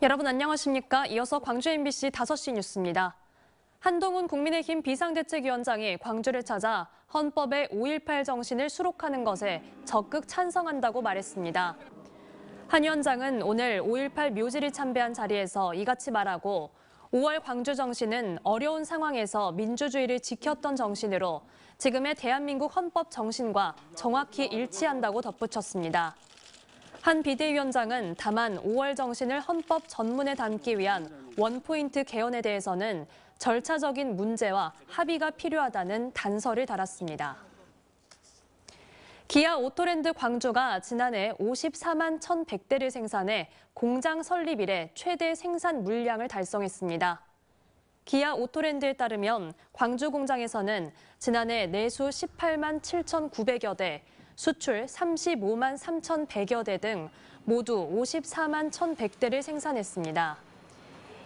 여러분 안녕하십니까? 이어서 광주 MBC 5시 뉴스입니다. 한동훈 국민의힘 비상대책위원장이 광주를 찾아 헌법의 5.18 정신을 수록하는 것에 적극 찬성한다고 말했습니다. 한 위원장은 오늘 5.18 묘지를 참배한 자리에서 이같이 말하고 5월 광주 정신은 어려운 상황에서 민주주의를 지켰던 정신으로 지금의 대한민국 헌법 정신과 정확히 일치한다고 덧붙였습니다. 한 비대위원장은 다만 5월 정신을 헌법 전문에 담기 위한 원포인트 개헌에 대해서는 절차적인 문제와 합의가 필요하다는 단서를 달았습니다. 기아 오토랜드 광주가 지난해 54만 1,100대를 생산해 공장 설립 이래 최대 생산 물량을 달성했습니다. 기아 오토랜드에 따르면 광주 공장에서는 지난해 내수 18만 7,900여 대, 수출 35만 3,100여 대 등 모두 54만 1,100대를 생산했습니다.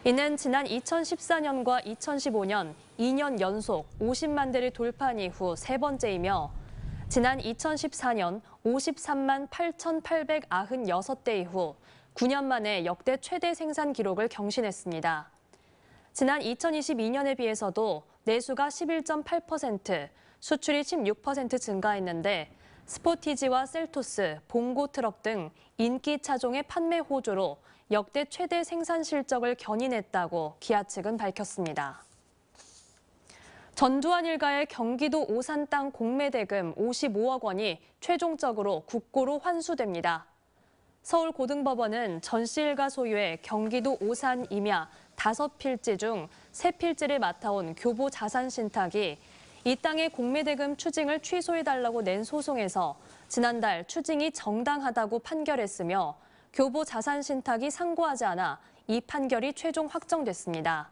이는 지난 2014년과 2015년 2년 연속 50만 대를 돌파한 이후 세 번째이며 지난 2014년 53만 8,896대 이후 9년 만에 역대 최대 생산 기록을 경신했습니다. 지난 2022년에 비해서도 내수가 11.8%, 수출이 16% 증가했는데 스포티지와 셀토스, 봉고 트럭 등 인기 차종의 판매 호조로 역대 최대 생산 실적을 견인했다고 기아 측은 밝혔습니다. 전두환 일가의 경기도 오산 땅 공매대금 55억 원이 최종적으로 국고로 환수됩니다. 서울고등법원은 전 씨 일가 소유의 경기도 오산 임야 5필지 중 3필지를 맡아온 교보 자산 신탁이 이 땅의 공매대금 추징을 취소해달라고 낸 소송에서 지난달 추징이 정당하다고 판결했으며 교보 자산 신탁이 상고하지 않아 이 판결이 최종 확정됐습니다.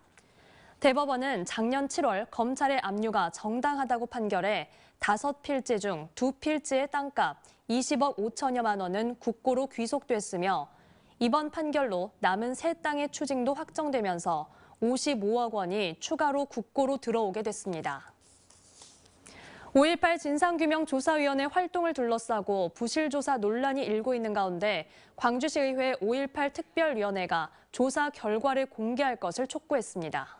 대법원은 작년 7월 검찰의 압류가 정당하다고 판결해 다섯 필지 중두 필지의 땅값 20억 5천여만 원은 국고로 귀속됐으며 이번 판결로 남은 세 땅의 추징도 확정되면서 55억 원이 추가로 국고로 들어오게 됐습니다. 5.18 진상규명조사위원회 활동을 둘러싸고 부실조사 논란이 일고 있는 가운데 광주시의회 5.18 특별위원회가 조사 결과를 공개할 것을 촉구했습니다.